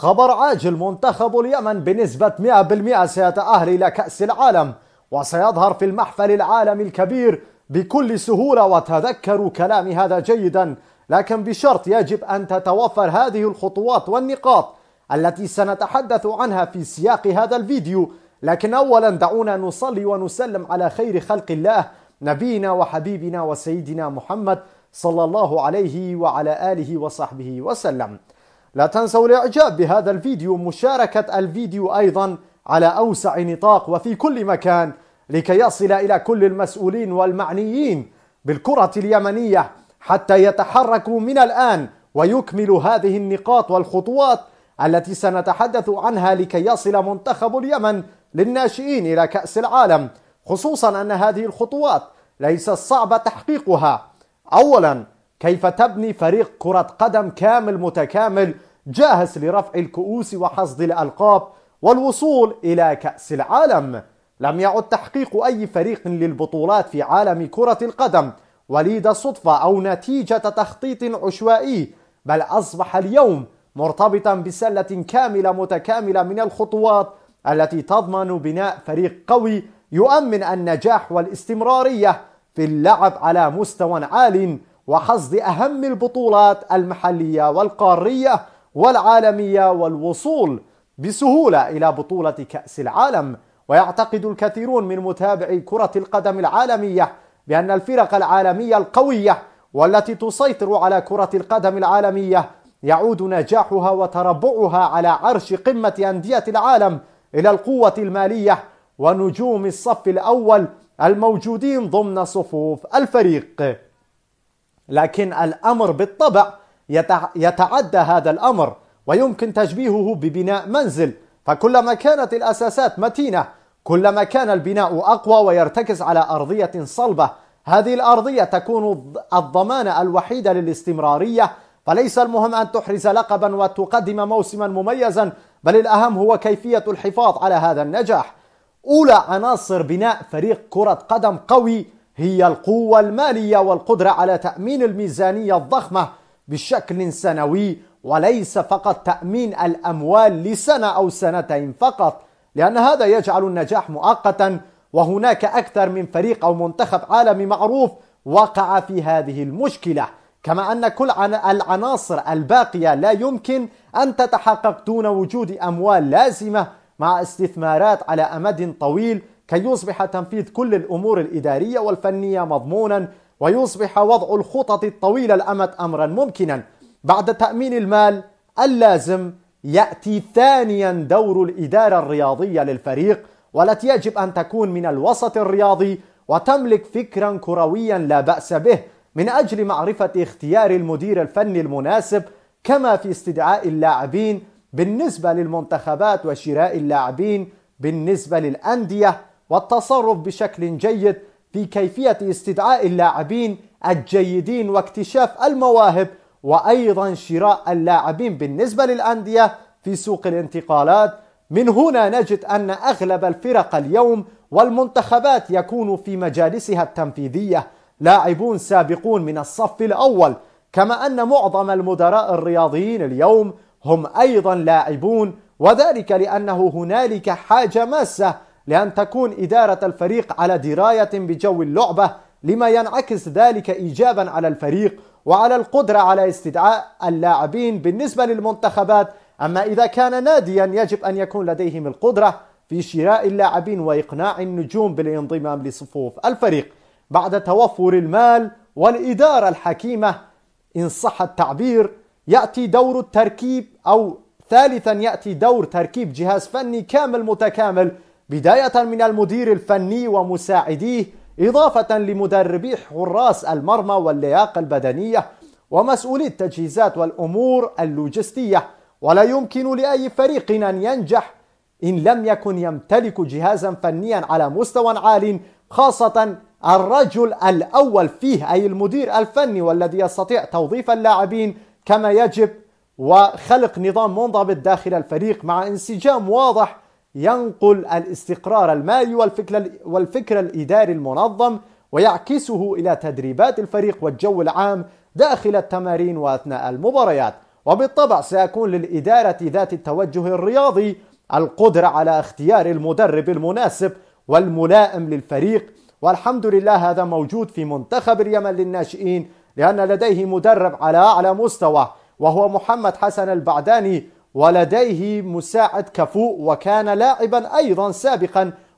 خبر عاجل منتخب اليمن بنسبة 100% سيتأهل إلى كأس العالم وسيظهر في المحفل العالمي الكبير بكل سهولة وتذكروا كلامي هذا جيدا لكن بشرط يجب أن تتوفر هذه الخطوات والنقاط التي سنتحدث عنها في سياق هذا الفيديو لكن أولا دعونا نصلي ونسلم على خير خلق الله نبينا وحبيبنا وسيدنا محمد صلى الله عليه وعلى آله وصحبه وسلم لا تنسوا الاعجاب بهذا الفيديو مشاركة الفيديو أيضا على أوسع نطاق وفي كل مكان لكي يصل إلى كل المسؤولين والمعنيين بالكرة اليمنية حتى يتحركوا من الآن ويكملوا هذه النقاط والخطوات التي سنتحدث عنها لكي يصل منتخب اليمن للناشئين إلى كأس العالم خصوصا أن هذه الخطوات ليس صعب تحقيقها أولا كيف تبني فريق كرة قدم كامل متكامل جاهز لرفع الكؤوس وحصد الألقاب والوصول إلى كأس العالم لم يعد تحقيق أي فريق للبطولات في عالم كرة القدم وليد صدفة أو نتيجة تخطيط عشوائي بل أصبح اليوم مرتبطا بسلة كاملة متكاملة من الخطوات التي تضمن بناء فريق قوي يؤمن النجاح والاستمرارية في اللعب على مستوى عال وحصد أهم البطولات المحلية والقارية والعالمية والوصول بسهولة إلى بطولة كأس العالم ويعتقد الكثيرون من متابعي كرة القدم العالمية بأن الفرق العالمية القوية والتي تسيطر على كرة القدم العالمية يعود نجاحها وتربعها على عرش قمة أندية العالم إلى القوة المالية ونجوم الصف الأول الموجودين ضمن صفوف الفريق لكن الأمر بالطبع يتعدى هذا الأمر ويمكن تشبيهه ببناء منزل فكلما كانت الأساسات متينة كلما كان البناء أقوى ويرتكز على أرضية صلبة هذه الأرضية تكون الضمانة الوحيدة للاستمرارية فليس المهم أن تحرز لقبا وتقدم موسما مميزا بل الأهم هو كيفية الحفاظ على هذا النجاح أولى عناصر بناء فريق كرة قدم قوي هي القوة المالية والقدرة على تأمين الميزانية الضخمة بشكل سنوي وليس فقط تأمين الأموال لسنة أو سنتين فقط لأن هذا يجعل النجاح مؤقتا وهناك أكثر من فريق أو منتخب عالمي معروف وقع في هذه المشكلة كما أن كل العناصر الباقية لا يمكن أن تتحقق دون وجود أموال لازمة مع استثمارات على أمد طويل كي يصبح تنفيذ كل الأمور الإدارية والفنية مضمونا ويصبح وضع الخطط الطويلة الأمد أمرا ممكنا بعد تأمين المال اللازم يأتي ثانيا دور الإدارة الرياضية للفريق والتي يجب أن تكون من الوسط الرياضي وتملك فكرا كرويا لا بأس به من أجل معرفة اختيار المدير الفني المناسب كما في استدعاء اللاعبين بالنسبة للمنتخبات وشراء اللاعبين بالنسبة للأندية والتصرف بشكل جيد في كيفية استدعاء اللاعبين الجيدين واكتشاف المواهب وأيضا شراء اللاعبين بالنسبة للأندية في سوق الانتقالات من هنا نجد أن أغلب الفرق اليوم والمنتخبات يكون في مجالسها التنفيذية لاعبون سابقون من الصف الأول كما أن معظم المدراء الرياضيين اليوم هم أيضا لاعبون وذلك لأنه هنالك حاجة ماسة لأن تكون إدارة الفريق على دراية بجو اللعبة لما ينعكس ذلك إيجابا على الفريق وعلى القدرة على استدعاء اللاعبين بالنسبة للمنتخبات أما إذا كان ناديا يجب أن يكون لديهم القدرة في شراء اللاعبين وإقناع النجوم بالانضمام لصفوف الفريق بعد توفر المال والإدارة الحكيمة إن صح التعبير يأتي دور التركيب أو ثالثا يأتي دور تركيب جهاز فني كامل متكامل بداية من المدير الفني ومساعديه إضافة لمدربي حراس المرمى واللياقة البدنية ومسؤولي التجهيزات والأمور اللوجستية ولا يمكن لأي فريق أن ينجح إن لم يكن يمتلك جهازا فنيا على مستوى عال خاصة الرجل الأول فيه أي المدير الفني والذي يستطيع توظيف اللاعبين كما يجب وخلق نظام منضبط داخل الفريق مع انسجام واضح ينقل الاستقرار المالي والفكر, والفكر الإداري المنظم ويعكسه إلى تدريبات الفريق والجو العام داخل التمارين وأثناء المباريات وبالطبع سيكون للإدارة ذات التوجه الرياضي القدرة على اختيار المدرب المناسب والملائم للفريق والحمد لله هذا موجود في منتخب اليمن للناشئين لأن لديه مدرب على أعلى مستوى وهو محمد حسن البعداني ولديه مساعد كفو وكان لاعبا أيضا سابقا